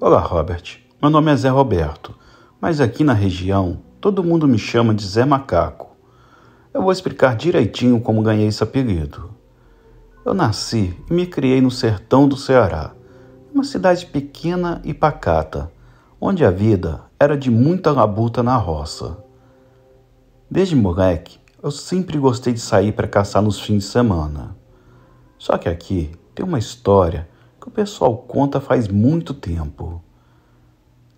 Olá, Robert. Meu nome é Zé Roberto, mas aqui na região todo mundo me chama de Zé Macaco. Eu vou explicar direitinho como ganhei esse apelido. Eu nasci e me criei no sertão do Ceará, uma cidade pequena e pacata, onde a vida era de muita labuta na roça. Desde moleque, eu sempre gostei de sair para caçar nos fins de semana. Só que aqui tem uma história que o pessoal conta faz muito tempo.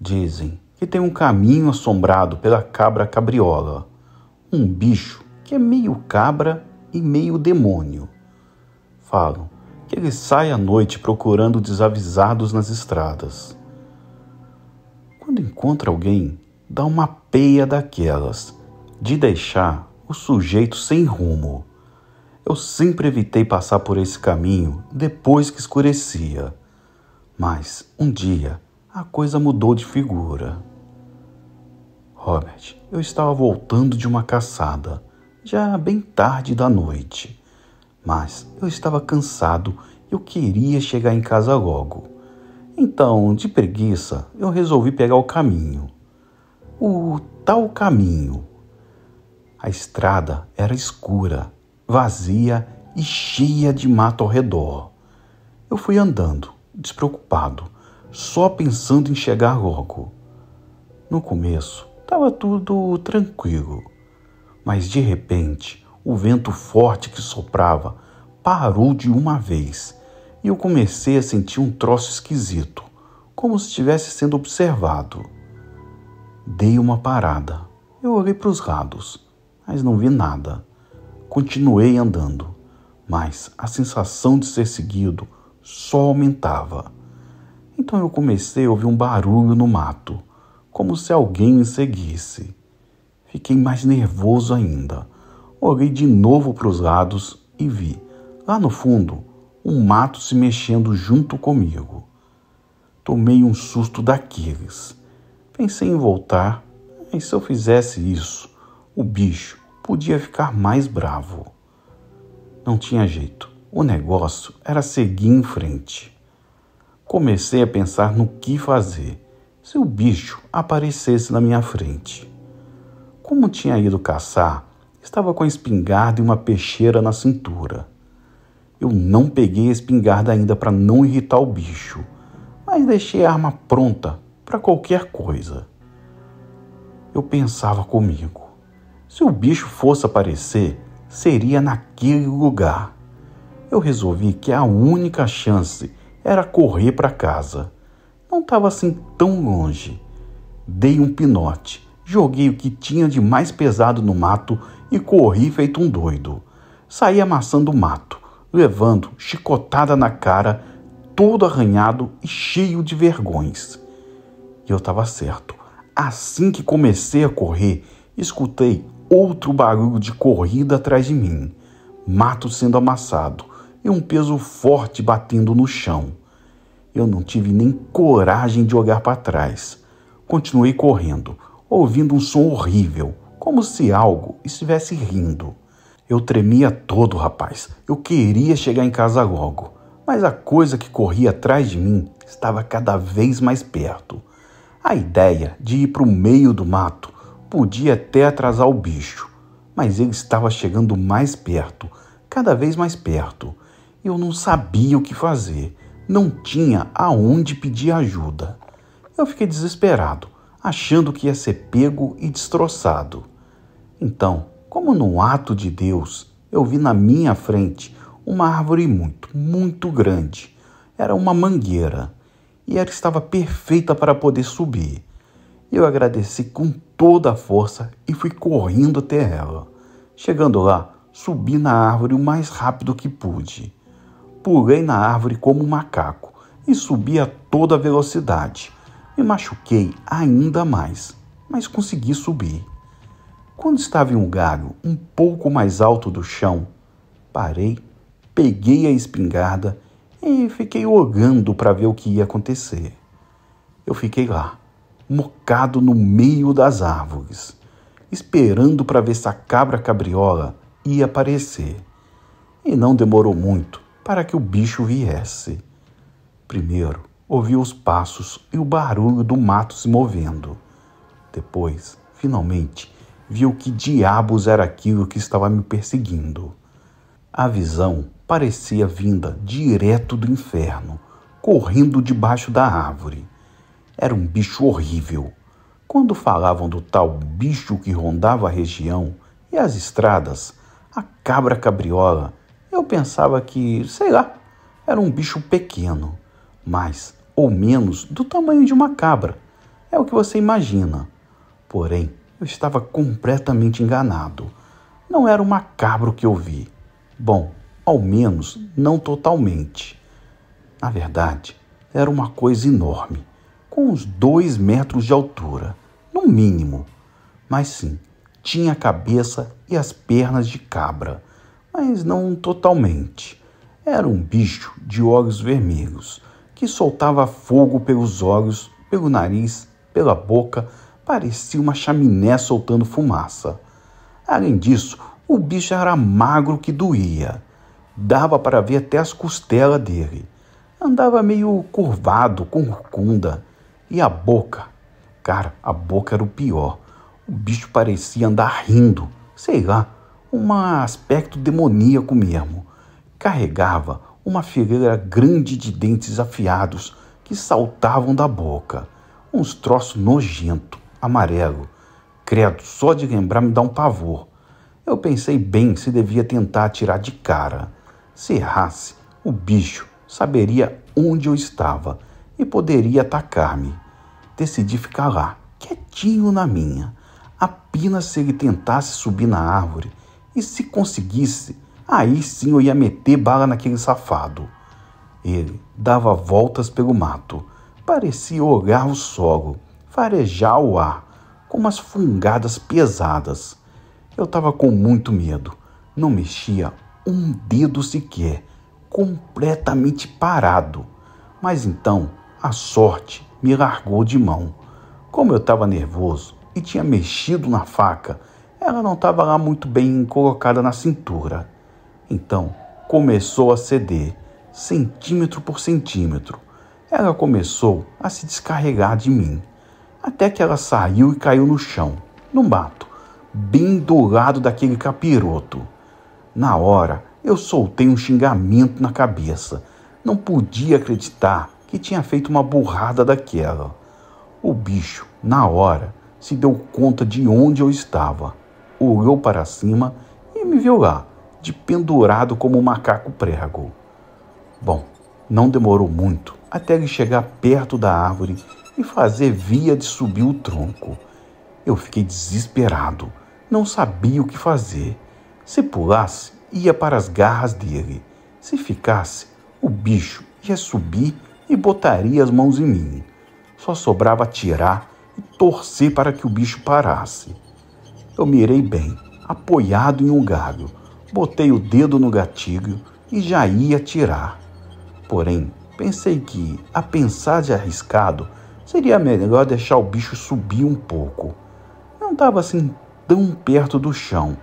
Dizem que tem um caminho assombrado pela cabra cabriola, um bicho que é meio cabra e meio demônio. Falam que ele sai à noite procurando desavisados nas estradas. Quando encontra alguém, dá uma peia daquelas, de deixar o sujeito sem rumo. Eu sempre evitei passar por esse caminho depois que escurecia. Mas um dia a coisa mudou de figura. Robert, eu estava voltando de uma caçada, já bem tarde da noite. Mas eu estava cansado e eu queria chegar em casa logo. Então, de preguiça, eu resolvi pegar o caminho. O tal caminho. A estrada era escura vazia e cheia de mato ao redor. Eu fui andando, despreocupado, só pensando em chegar logo. No começo, estava tudo tranquilo, mas de repente, o vento forte que soprava parou de uma vez e eu comecei a sentir um troço esquisito, como se estivesse sendo observado. Dei uma parada. Eu olhei para os lados, mas não vi nada. Continuei andando, mas a sensação de ser seguido só aumentava. Então eu comecei a ouvir um barulho no mato, como se alguém me seguisse. Fiquei mais nervoso ainda. Olhei de novo para os lados e vi, lá no fundo, um mato se mexendo junto comigo. Tomei um susto daqueles. Pensei em voltar, e se eu fizesse isso, o bicho podia ficar mais bravo. Não tinha jeito. O negócio era seguir em frente. Comecei a pensar no que fazer se o bicho aparecesse na minha frente. Como tinha ido caçar, estava com a espingarda e uma peixeira na cintura. Eu não peguei a espingarda ainda para não irritar o bicho, mas deixei a arma pronta para qualquer coisa. Eu pensava comigo: se o bicho fosse aparecer, seria naquele lugar. Eu resolvi que a única chance era correr para casa. Não estava assim tão longe. Dei um pinote, joguei o que tinha de mais pesado no mato e corri feito um doido. Saí amassando o mato, levando chicotada na cara, todo arranhado e cheio de vergões. E eu estava certo. Assim que comecei a correr, escutei outro barulho de corrida atrás de mim, mato sendo amassado e um peso forte batendo no chão. Eu não tive nem coragem de olhar para trás. Continuei correndo, ouvindo um som horrível, como se algo estivesse rindo. Eu tremia todo, rapaz. Eu queria chegar em casa logo, mas a coisa que corria atrás de mim estava cada vez mais perto. A ideia de ir para o meio do mato Podia até atrasar o bicho, mas ele estava chegando mais perto, cada vez mais perto. Eu não sabia o que fazer, não tinha aonde pedir ajuda. Eu fiquei desesperado, achando que ia ser pego e destroçado. Então, como num ato de Deus, eu vi na minha frente uma árvore muito, muito grande. Era uma mangueira e ela estava perfeita para poder subir. Eu agradeci com toda a força e fui correndo até ela. Chegando lá, subi na árvore o mais rápido que pude. Pulei na árvore como um macaco e subi a toda velocidade. Me machuquei ainda mais, mas consegui subir. Quando estava em um galho um pouco mais alto do chão, parei, peguei a espingarda e fiquei olhando para ver o que ia acontecer. Eu fiquei lá, mocado no meio das árvores, esperando para ver se a cabra cabriola ia aparecer. E não demorou muito para que o bicho viesse. Primeiro, ouviu os passos e o barulho do mato se movendo. Depois, finalmente, viu que diabos era aquilo que estava me perseguindo. A visão parecia vinda direto do inferno, correndo debaixo da árvore. Era um bicho horrível. Quando falavam do tal bicho que rondava a região e as estradas, a cabra cabriola, eu pensava que, sei lá, era um bicho pequeno, mais ou menos do tamanho de uma cabra. É o que você imagina. Porém, eu estava completamente enganado. Não era um macabro que eu vi. Bom, ao menos não totalmente. Na verdade, era uma coisa enorme, com uns dois metros de altura, no mínimo. Mas sim, tinha a cabeça e as pernas de cabra, mas não totalmente. Era um bicho de olhos vermelhos que soltava fogo pelos olhos, pelo nariz, pela boca, parecia uma chaminé soltando fumaça. Além disso, o bicho era magro que doía. Dava para ver até as costelas dele. Andava meio curvado, com corcunda, e a boca? Cara, a boca era o pior. O bicho parecia andar rindo, sei lá, um aspecto demoníaco mesmo. Carregava uma fileira grande de dentes afiados que saltavam da boca. Uns troços nojento, amarelo. Credo, só de lembrar me dá um pavor. Eu pensei bem se devia tentar atirar de cara. Se errasse, o bicho saberia onde eu estava e poderia atacar-me. Decidi ficar lá, quietinho na minha, apenas se ele tentasse subir na árvore. E se conseguisse, aí sim eu ia meter bala naquele safado. Ele dava voltas pelo mato, parecia olhar o solo, farejar o ar, com umas fungadas pesadas. Eu estava com muito medo, não mexia um dedo sequer, completamente parado. Mas então a sorte me largou de mão. Como eu estava nervoso e tinha mexido na faca, ela não estava lá muito bem colocada na cintura. Então começou a ceder, centímetro por centímetro. Ela começou a se descarregar de mim, até que ela saiu e caiu no chão, no mato, bem do lado daquele capiroto. Na hora, eu soltei um xingamento na cabeça. Não podia acreditar que tinha feito uma burrada daquela. O bicho, na hora, se deu conta de onde eu estava, olhou para cima e me viu lá, de pendurado como um macaco prego. Bom, não demorou muito até ele chegar perto da árvore e fazer via de subir o tronco. Eu fiquei desesperado, não sabia o que fazer. Se pulasse, ia para as garras dele. Se ficasse, o bicho ia subir e botaria as mãos em mim. Só sobrava tirar e torcer para que o bicho parasse. Eu mirei bem, apoiado em um galho, botei o dedo no gatilho e já ia tirar. Porém, pensei que, a pensar de arriscado, seria melhor deixar o bicho subir um pouco. Não estava assim tão perto do chão,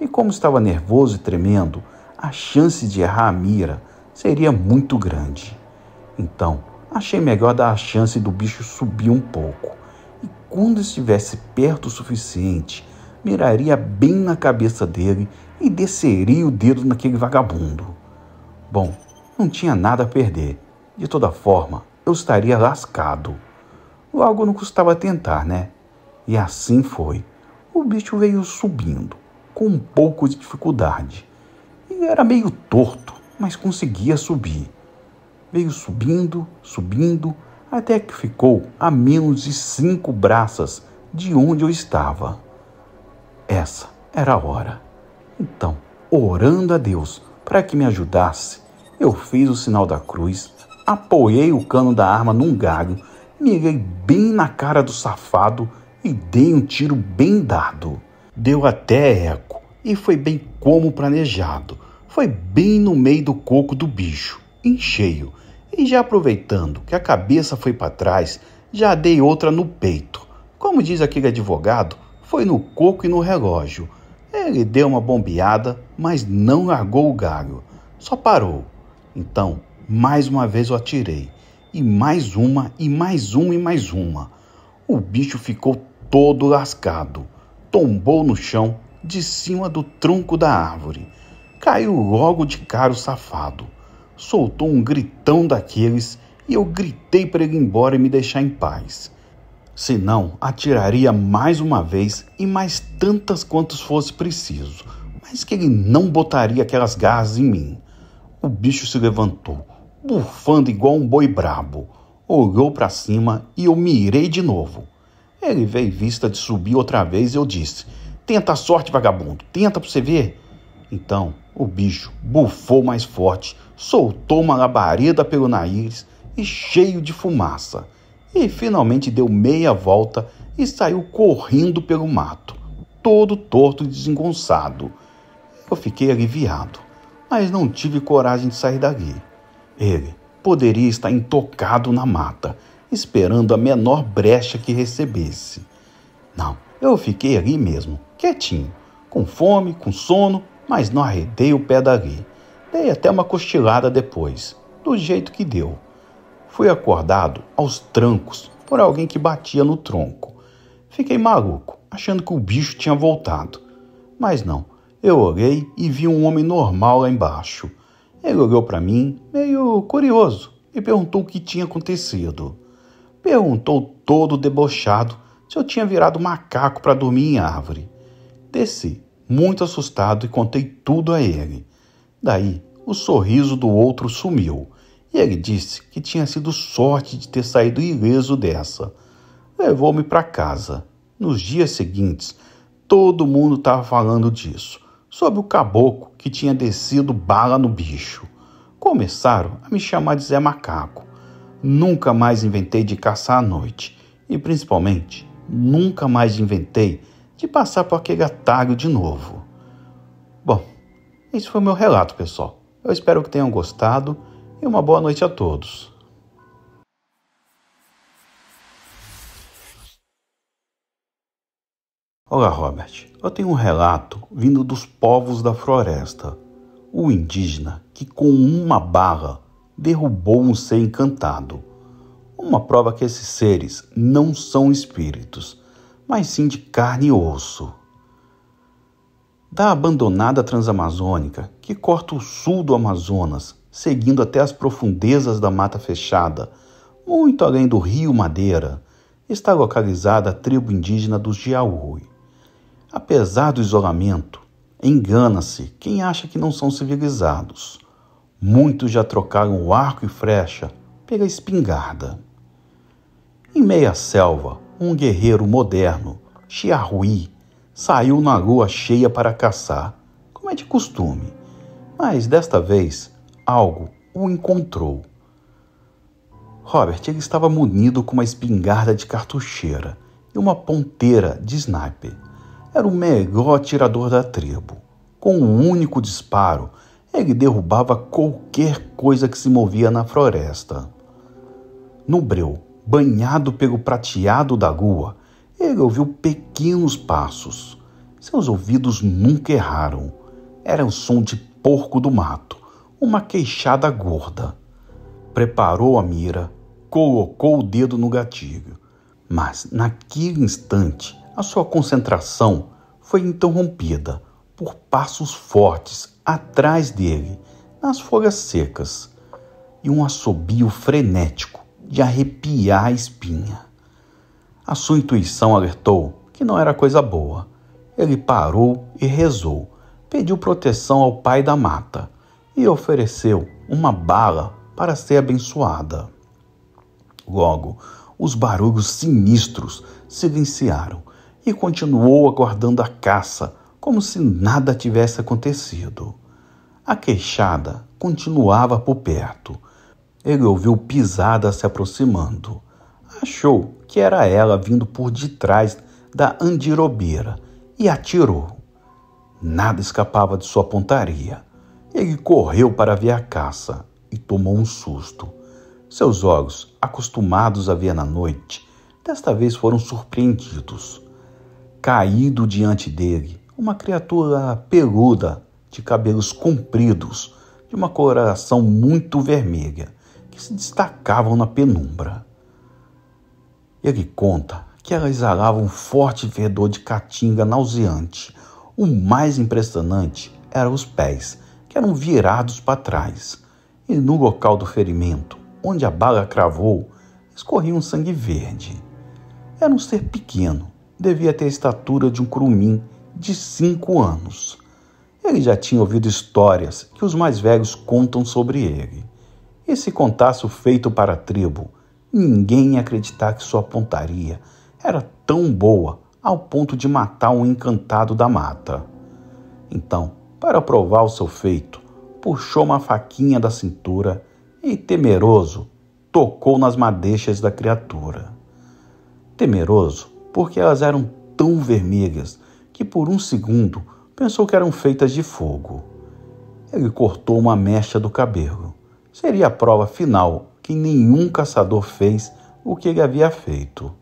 e como estava nervoso e tremendo, a chance de errar a mira seria muito grande. Então, achei melhor dar a chance do bicho subir um pouco. E quando estivesse perto o suficiente, miraria bem na cabeça dele e desceria o dedo naquele vagabundo. Bom, não tinha nada a perder. De toda forma, eu estaria lascado. Logo não custava tentar, né? E assim foi. O bicho veio subindo, com um pouco de dificuldade. Ele era meio torto, mas conseguia subir veio subindo, subindo, até que ficou a menos de cinco braças de onde eu estava. Essa era a hora. Então, orando a Deus para que me ajudasse, eu fiz o sinal da cruz, apoiei o cano da arma num galho, mirei bem na cara do safado e dei um tiro bem dado. Deu até eco e foi bem como planejado. Foi bem no meio do coco do bicho, em cheio, e já aproveitando que a cabeça foi para trás, já dei outra no peito. Como diz aquele advogado, foi no coco e no relógio. Ele deu uma bombeada, mas não largou o galho, só parou. Então, mais uma vez eu atirei, e mais uma, e mais uma, e mais uma. O bicho ficou todo lascado, tombou no chão de cima do tronco da árvore. Caiu logo de cara o safado soltou um gritão daqueles e eu gritei para ele ir embora e me deixar em paz. Senão, atiraria mais uma vez e mais tantas quantas fosse preciso, mas que ele não botaria aquelas garras em mim. O bicho se levantou, bufando igual um boi brabo, olhou para cima e eu mirei de novo. Ele veio vista de subir outra vez e eu disse: Tenta a sorte, vagabundo, tenta para você ver. Então, o bicho bufou mais forte, soltou uma labareda pelo nariz e cheio de fumaça, e finalmente deu meia volta e saiu correndo pelo mato, todo torto e desengonçado. Eu fiquei aliviado, mas não tive coragem de sair dali. Ele poderia estar intocado na mata, esperando a menor brecha que recebesse. Não, eu fiquei ali mesmo, quietinho, com fome, com sono, mas não arredei o pé dali. Dei até uma cochilada depois, do jeito que deu. Fui acordado aos trancos por alguém que batia no tronco. Fiquei maluco, achando que o bicho tinha voltado. Mas não, eu olhei e vi um homem normal lá embaixo. Ele olhou para mim, meio curioso, e perguntou o que tinha acontecido. Perguntou todo debochado se eu tinha virado macaco para dormir em árvore. Desci, muito assustado, e contei tudo a ele. Daí, o sorriso do outro sumiu e ele disse que tinha sido sorte de ter saído ileso dessa. Levou-me para casa. Nos dias seguintes, todo mundo estava falando disso, sobre o caboclo que tinha descido bala no bicho. Começaram a me chamar de Zé Macaco. Nunca mais inventei de caçar à noite e, principalmente, nunca mais inventei de passar por aquele atalho de novo. Bom, esse foi meu relato, pessoal. Eu espero que tenham gostado e uma boa noite a todos. Olá, Robert. Eu tenho um relato vindo dos povos da floresta. O indígena que, com uma barra, derrubou um ser encantado. Uma prova que esses seres não são espíritos, mas sim de carne e osso da abandonada Transamazônica, que corta o sul do Amazonas, seguindo até as profundezas da Mata Fechada, muito além do Rio Madeira, está localizada a tribo indígena dos Jaui. Apesar do isolamento, engana-se quem acha que não são civilizados. Muitos já trocaram o arco e flecha pela espingarda. Em meia selva, um guerreiro moderno, Xiahui, saiu na lua cheia para caçar, como é de costume, mas desta vez algo o encontrou. Robert ele estava munido com uma espingarda de cartucheira e uma ponteira de sniper. Era o melhor atirador da tribo. Com um único disparo, ele derrubava qualquer coisa que se movia na floresta. No breu, banhado pelo prateado da lua, ele ouviu pequenos passos. Seus ouvidos nunca erraram. Era o som de porco do mato, uma queixada gorda. Preparou a mira, colocou o dedo no gatilho. Mas, naquele instante, a sua concentração foi interrompida por passos fortes atrás dele, nas folhas secas, e um assobio frenético de arrepiar a espinha. A sua intuição alertou que não era coisa boa. Ele parou e rezou, pediu proteção ao pai da mata e ofereceu uma bala para ser abençoada. Logo, os barulhos sinistros silenciaram e continuou aguardando a caça como se nada tivesse acontecido. A queixada continuava por perto. Ele ouviu pisadas se aproximando. Achou que era ela vindo por detrás da andirobeira e atirou. Nada escapava de sua pontaria. Ele correu para ver a caça e tomou um susto. Seus olhos, acostumados a ver na noite, desta vez foram surpreendidos. Caído diante dele, uma criatura peluda, de cabelos compridos, de uma coloração muito vermelha, que se destacavam na penumbra. Ele conta que ela exalava um forte fedor de caatinga nauseante. O mais impressionante eram os pés, que eram virados para trás. E no local do ferimento, onde a bala cravou, escorria um sangue verde. Era um ser pequeno, devia ter a estatura de um curumim de cinco anos. Ele já tinha ouvido histórias que os mais velhos contam sobre ele. E se contasse o feito para a tribo, ninguém ia acreditar que sua pontaria era tão boa ao ponto de matar um encantado da mata. Então, para provar o seu feito, puxou uma faquinha da cintura e, temeroso, tocou nas madeixas da criatura. Temeroso, porque elas eram tão vermelhas que por um segundo pensou que eram feitas de fogo. Ele cortou uma mecha do cabelo. Seria a prova final que nenhum caçador fez o que ele havia feito.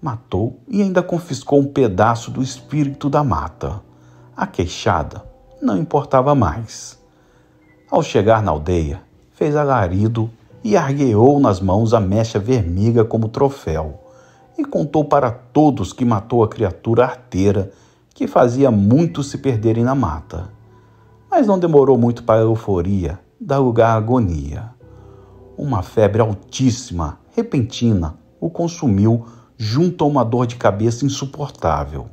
Matou e ainda confiscou um pedaço do espírito da mata. A queixada não importava mais. Ao chegar na aldeia, fez alarido e argueou nas mãos a mecha vermiga como troféu, e contou para todos que matou a criatura arteira que fazia muitos se perderem na mata. Mas não demorou muito para a euforia dar lugar à agonia. Uma febre altíssima, repentina, o consumiu junto a uma dor de cabeça insuportável.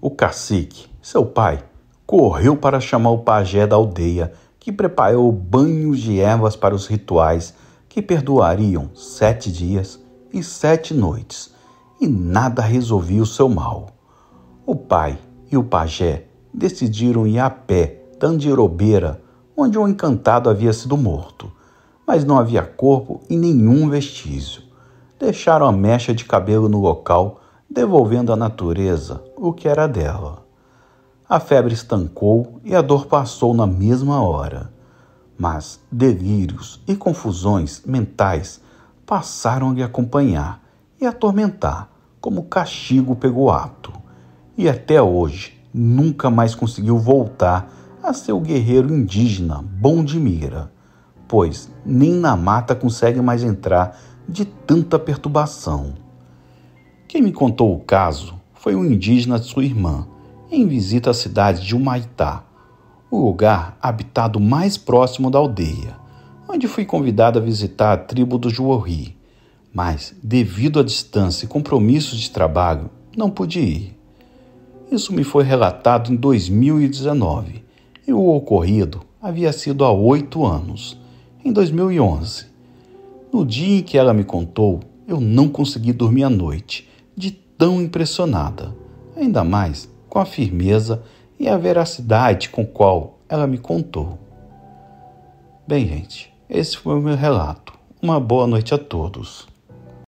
O cacique, seu pai, correu para chamar o pajé da aldeia, que preparou banhos de ervas para os rituais que perdoariam sete dias e sete noites, e nada resolvia o seu mal. O pai e o pajé decidiram ir a pé da Andirobeira, onde o encantado havia sido morto mas não havia corpo e nenhum vestígio. Deixaram a mecha de cabelo no local, devolvendo à natureza o que era dela. A febre estancou e a dor passou na mesma hora. Mas delírios e confusões mentais passaram a lhe acompanhar e atormentar, como castigo pelo ato. E até hoje nunca mais conseguiu voltar a seu guerreiro indígena bom de mira pois nem na mata consegue mais entrar de tanta perturbação. Quem me contou o caso foi um indígena de sua irmã, em visita à cidade de Humaitá, o lugar habitado mais próximo da aldeia, onde fui convidado a visitar a tribo do Juori, mas, devido à distância e compromissos de trabalho, não pude ir. Isso me foi relatado em 2019 e o ocorrido havia sido há oito anos em 2011. No dia em que ela me contou, eu não consegui dormir à noite, de tão impressionada, ainda mais com a firmeza e a veracidade com qual ela me contou. Bem, gente, esse foi o meu relato. Uma boa noite a todos.